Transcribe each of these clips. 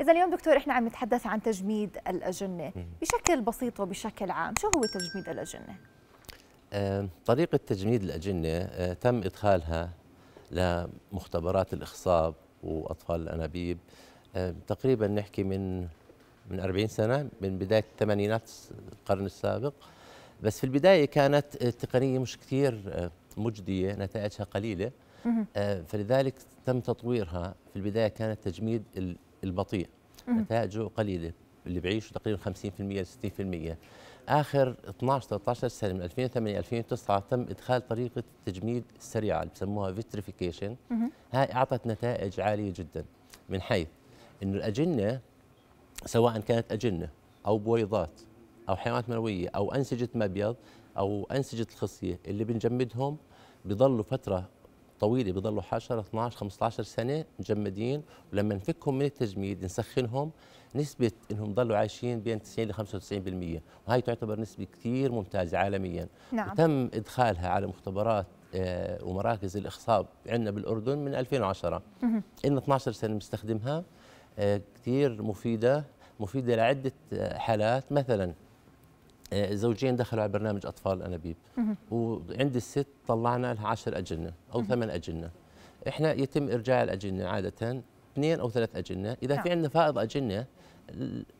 إذا اليوم دكتور إحنا عم نتحدث عن تجميد الأجنة بشكل بسيط وبشكل عام شو هو تجميد الأجنة؟ طريقة تجميد الأجنة أه، تم إدخالها لمختبرات الإخصاب وأطفال الأنابيب أه، تقريبا نحكي من من 40 سنة من بداية الثمانينات القرن السابق بس في البداية كانت التقنية مش كثير أه، مجدية نتائجها قليلة فلذلك تم تطويرها في البداية كانت تجميد البطيء نتائجه قليله اللي بعيش تقريبا 50% ل 60% اخر 12 13 سنه من 2008 2009 تم ادخال طريقه التجميد السريعه اللي بسموها فيتريفيكيشن هاي اعطت نتائج عاليه جدا من حيث انه الاجنه سواء كانت اجنه او بويضات او حيوانات منويه او انسجه مبيض او انسجه الخصيه اللي بنجمدهم بيضلوا فتره طويله بضلوا 10 12 15 سنه مجمدين ولما نفكهم من التجميد نسخنهم نسبه انهم ضلوا عايشين بين 90 ل 95% وهي تعتبر نسبه كثير ممتازه عالميا نعم. تم ادخالها على مختبرات آه، ومراكز الاخصاب عندنا بالاردن من 2010 ان 12 سنه بنستخدمها آه، كثير مفيده مفيده لعده آه، حالات مثلا آه، زوجين دخلوا على برنامج اطفال انابيب وعند الست طلعنا لها 10 اجنه او ثمان اجنه احنا يتم ارجاع الاجنه عاده اثنين او ثلاث اجنه اذا في نعم. عندنا فائض اجنه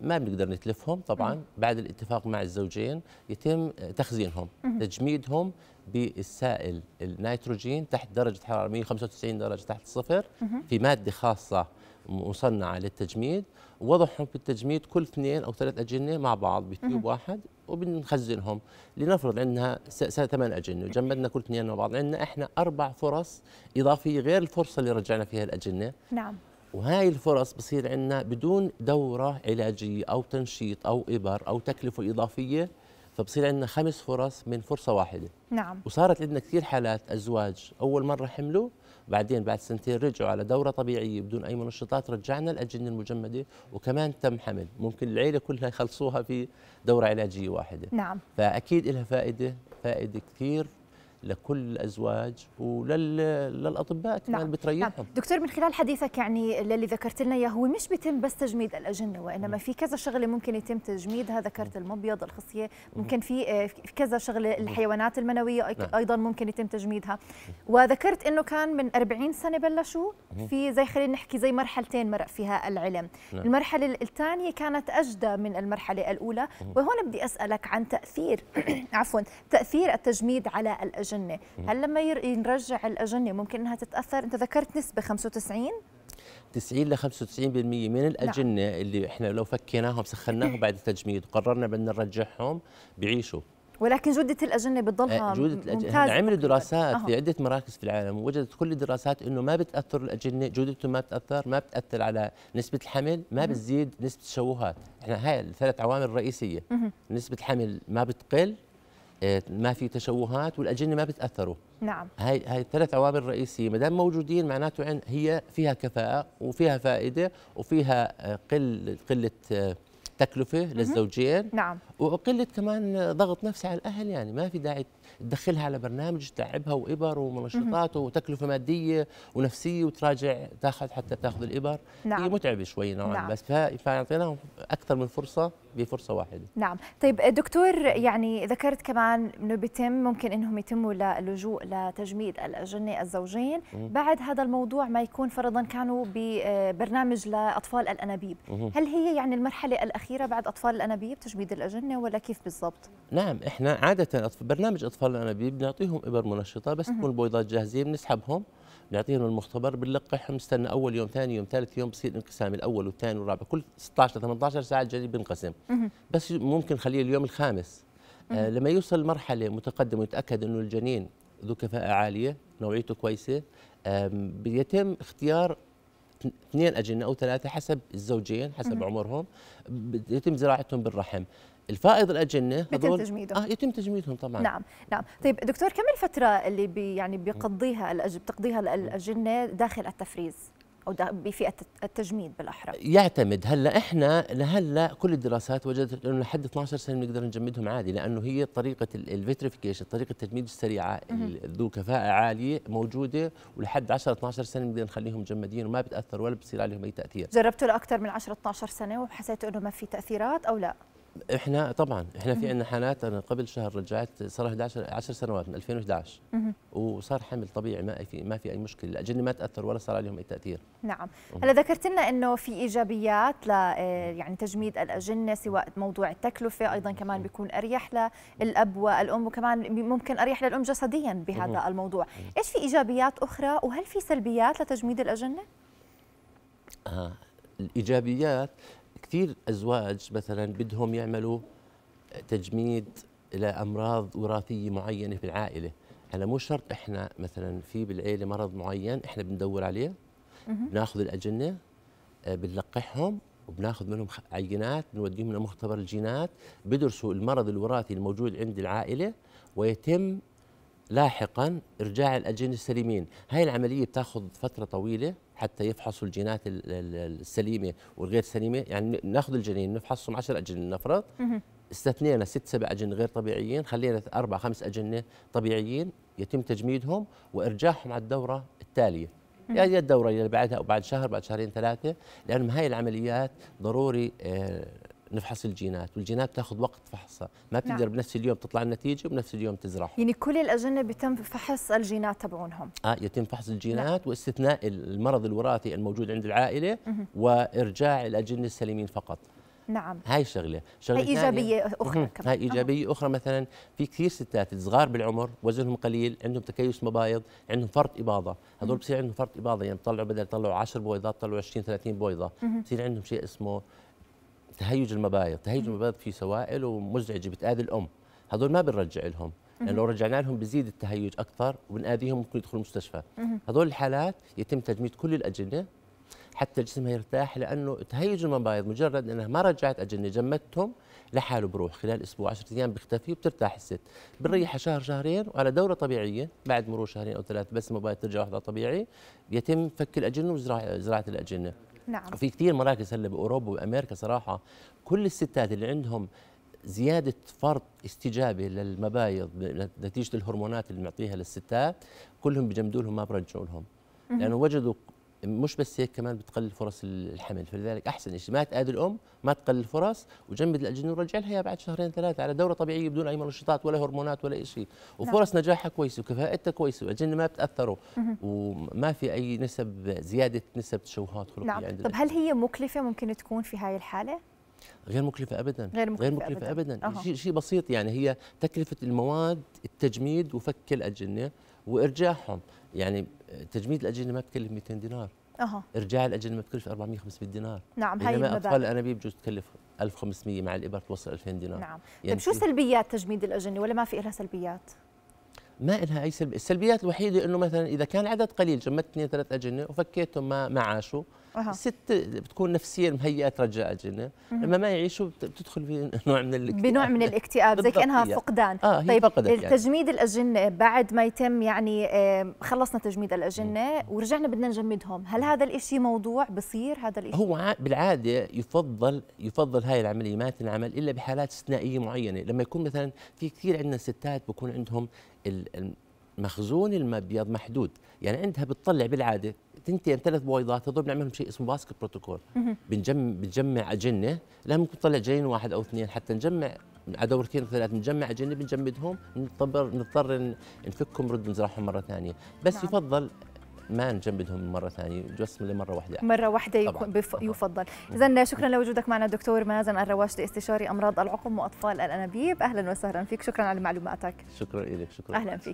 ما بنقدر نتلفهم طبعا بعد الاتفاق مع الزوجين يتم تخزينهم تجميدهم بالسائل النيتروجين تحت درجه حراره 195 درجه تحت الصفر في ماده خاصه مصنعه للتجميد وضعهم في التجميد كل اثنين او ثلاث اجنه مع بعض بتيوب واحد وبنخزنهم لنفرض عندنا ثمان اجنه وجمدنا كل اثنين مع بعض عندنا احنا اربع فرص اضافيه غير الفرصه اللي رجعنا فيها الاجنه نعم وهاي الفرص بصير عندنا بدون دورة علاجية أو تنشيط أو إبر أو تكلفة إضافية فبصير عندنا خمس فرص من فرصة واحدة نعم وصارت عندنا كثير حالات أزواج أول مرة حملوا بعدين بعد سنتين رجعوا على دوره طبيعيه بدون اي منشطات رجعنا الاجنه المجمده وكمان تم حمل ممكن العيله كلها يخلصوها في دوره علاجيه واحده نعم فاكيد لها فائده فائده كثير لكل الازواج وللاطباء كمان نعم. بتريحهم نعم. دكتور من خلال حديثك يعني اللي ذكرت لنا اياه هو مش بيتم بس تجميد الاجنه وانما في كذا شغله ممكن يتم تجميدها ذكرت المبيض الخصيه ممكن آه، في كذا شغله الحيوانات المنويه نعم. ايضا ممكن يتم تجميدها وذكرت انه كان من 40 سنه بلشوا في زي خلينا نحكي زي مرحلتين مرق فيها العلم نعم. المرحله الثانيه كانت اجدى من المرحله الاولى وهون بدي اسالك عن تاثير عفوا تاثير التجميد على الاجنه الاجنه، هل لما نرجع الاجنه ممكن انها تتاثر؟ انت ذكرت نسبه 95 90 ل 95% من نعم. الاجنه نعم. اللي احنا لو فكيناهم سخناهم بعد التجميد وقررنا بدنا نرجعهم بيعيشوا ولكن جودة الأجنة بتضلها آه، جودة الأجنة عملوا دراسات في عدة مراكز في العالم ووجدت كل الدراسات أنه ما بتأثر الأجنة جودته ما بتأثر ما بتأثر على نسبة الحمل ما بتزيد نسبة التشوهات إحنا هاي الثلاث عوامل الرئيسية نسبة الحمل ما بتقل آه، ما في تشوهات والاجنه ما بتاثروا نعم هاي هاي الثلاث عوامل الرئيسيه ما دام موجودين معناته هي فيها كفاءه وفيها فائده وفيها آه، قل قله آه، تكلفه للزوجين نعم وقله كمان ضغط نفسي على الاهل يعني ما في داعي تدخلها على برنامج تتعبها وابر ومنشطات وتكلفه ماديه ونفسيه وتراجع تاخذ حتى تاخذ الابر نعم. هي متعبه شوي نوعا نعم. بس فاعطيناهم اكثر من فرصه بفرصه واحده نعم طيب دكتور يعني ذكرت كمان انه بيتم ممكن انهم يتموا للجوء لتجميد الاجنه الزوجين بعد هذا الموضوع ما يكون فرضا كانوا ببرنامج آه، لاطفال الانابيب هل هي يعني المرحله الاخيره بعد اطفال الانابيب تجميد الاجنه ولا كيف بالضبط نعم احنا عاده برنامج اطفال الانابيب بنعطيهم ابر منشطه بس تكون البويضات جاهزه بنسحبهم بنعطيهم المختبر بنلقحهم بنستنى اول يوم ثاني يوم ثالث يوم بصير انقسام الاول والثاني والرابع كل 16 ل 18 ساعه الجدي بينقسم بس ممكن خليه اليوم الخامس آه لما يوصل مرحله متقدمه ويتاكد انه الجنين ذو كفاءه عاليه نوعيته كويسه بيتم اختيار اثنين اجنه او ثلاثه حسب الزوجين حسب مم. عمرهم يتم زراعتهم بالرحم الفائض الاجنه يتم تجميدهم اه يتم تجميدهم طبعا نعم نعم طيب دكتور كم الفتره اللي بي يعني بيقضيها بتقضيها الاجنه داخل التفريز او بفئه التجميد بالاحرى يعتمد هلا احنا لهلا كل الدراسات وجدت انه لحد 12 سنه بنقدر نجمدهم عادي لانه هي طريقه الفيتريفيكيشن طريقه التجميد السريعه ذو كفاءه عاليه موجوده ولحد 10 12 سنه بنقدر نخليهم مجمدين وما بتاثر ولا بصير عليهم اي تاثير جربتوا لاكثر من 10 12 سنه وحسيتوا انه ما في تاثيرات او لا احنا طبعا احنا في عندنا حالات انا قبل شهر رجعت صار 11 10 سنوات من 2011 وصار حمل طبيعي ما في ما في اي مشكله الاجنه ما تاثر ولا صار عليهم اي تاثير نعم هلا ذكرت لنا انه في ايجابيات ل آه، يعني تجميد الاجنه سواء موضوع التكلفه ايضا كمان بيكون اريح للاب والام وكمان ممكن اريح للام جسديا بهذا الموضوع ايش في ايجابيات اخرى وهل في سلبيات لتجميد الاجنه آه. الايجابيات كثير ازواج مثلا بدهم يعملوا تجميد لامراض وراثيه معينه في العائله هلا مو شرط احنا مثلا في بالعيله مرض معين احنا بندور عليه بناخذ الاجنه آه، بنلقحهم وبناخذ منهم عينات بنوديهم لمختبر الجينات بدرسوا المرض الوراثي الموجود عند العائله ويتم لاحقا ارجاع الاجين السليمين هاي العمليه بتاخذ فتره طويله حتى يفحصوا الجينات السليمه والغير سليمه يعني ناخذ الجنين نفحصهم 10 اجنه لنفرض استثنينا ست سبع اجن غير طبيعيين خلينا اربع خمس اجنه طبيعيين يتم تجميدهم وارجاعهم على الدوره التاليه يعني الدوره اللي بعدها او بعد شهر بعد شهرين ثلاثه لانه هاي العمليات ضروري آه، نفحص الجينات والجينات تاخذ وقت فحصها ما نعم. بتقدر نعم. بنفس اليوم تطلع النتيجه وبنفس اليوم تزرعها يعني كل الاجنه بيتم فحص الجينات تبعونهم اه يتم فحص الجينات نعم. واستثناء المرض الوراثي الموجود عند العائله مه. وارجاع الاجنه السليمين فقط نعم هاي شغله شغله هاي ايجابيه اخرى كمان هاي ايجابيه أوه. اخرى مثلا في كثير ستات صغار بالعمر وزنهم قليل عندهم تكيس مبايض عندهم فرط اباضه هذول بصير عندهم فرط اباضه يعني بيطلعوا بدل يطلعوا 10 بويضات طلعوا 20 30 بويضه بصير عندهم شيء اسمه تهيج المبايض تهيج المبايض في سوائل ومزعجه بتاذي الام هذول ما بنرجع لهم لانه لو رجعنا لهم بزيد التهيج اكثر وبناذيهم ممكن يدخلوا المستشفى هذول الحالات يتم تجميد كل الاجنه حتى جسمها يرتاح لانه تهيج المبايض مجرد انها ما رجعت اجنه جمدتهم لحاله بروح خلال اسبوع 10 ايام بيختفي وبترتاح الست بنريحها شهر شهرين وعلى دوره طبيعيه بعد مرور شهرين او ثلاث بس المبايض ترجع وضعها طبيعي يتم فك الاجنه وزراعه الاجنه نعم وفي كثير مراكز هلا باوروبا وامريكا صراحه كل الستات اللي عندهم زيادة فرط استجابة للمبايض نتيجة الهرمونات اللي بنعطيها للستات كلهم بجمدوا لهم ما برجعوا لهم لأنه وجدوا مش بس هيك كمان بتقلل فرص الحمل فلذلك احسن شيء ما تآذي الام ما تقلل الفرص وجمد الاجنه ورجع لها بعد شهرين ثلاثه على دوره طبيعيه بدون اي منشطات ولا هرمونات ولا شيء نعم. وفرص نجاحها كويسه وكفاءتها كويسه والاجنه ما بتاثروا وما في اي نسب زياده نسب تشوهات خلقيه نعم. عند طب هل هي مكلفه ممكن تكون في هاي الحاله غير مكلفة أبدا غير مكلفة, غير مكلفة أبدا, أبداً. شيء شيء بسيط يعني هي تكلفة المواد التجميد وفك الأجنة وارجاعهم يعني تجميد الاجنه ما بكلف 200 دينار أه. ارجاع الاجنه ما بكلف 400 500 دينار نعم هي المبالغ اطفال الانابيب بجوز تكلف 1500 مع الابر توصل 2000 دينار نعم طيب، يعني طيب شو سلبيات تجميد الاجنه ولا ما في لها سلبيات؟ ما لها اي سلبيات، السلبيات الوحيده انه مثلا اذا كان عدد قليل جمدت اثنين ثلاث اجنه وفكيتهم ما ما عاشوا ست الست بتكون نفسيا مهيئه ترجع الجنه لما ما يعيشوا بتدخل في نوع من الاكتئاب بنوع من الاكتئاب زي كانها يعني. فقدان آه هي طيب فقدت يعني. تجميد الاجنه بعد ما يتم يعني خلصنا تجميد الاجنه ورجعنا بدنا نجمدهم هل هذا الشيء موضوع بصير هذا الشيء هو بالعاده يفضل يفضل هاي العمليه ما تنعمل الا بحالات استثنائيه معينه لما يكون مثلا في كثير عندنا ستات بكون عندهم مخزون المبيض محدود يعني عندها بتطلع بالعاده تنتين ثلاث بويضات هذول بنعملهم شيء اسمه باسكت بروتوكول بنجمع بنجمع اجنه لا ممكن تطلع جنين واحد او اثنين حتى نجمع على دورتين ثلاث بنجمع اجنه بنجمدهم نضطر نضطر نفكهم نرد نزرعهم مره ثانيه بس نعم. يفضل ما نجمدهم مره ثانيه بس مره واحده مره واحده يكون بف... يفضل اذا شكرا لوجودك معنا دكتور مازن الرواشدي استشاري امراض العقم واطفال الانابيب اهلا وسهلا فيك شكرا على معلوماتك شكرا لك شكرا اهلا فيك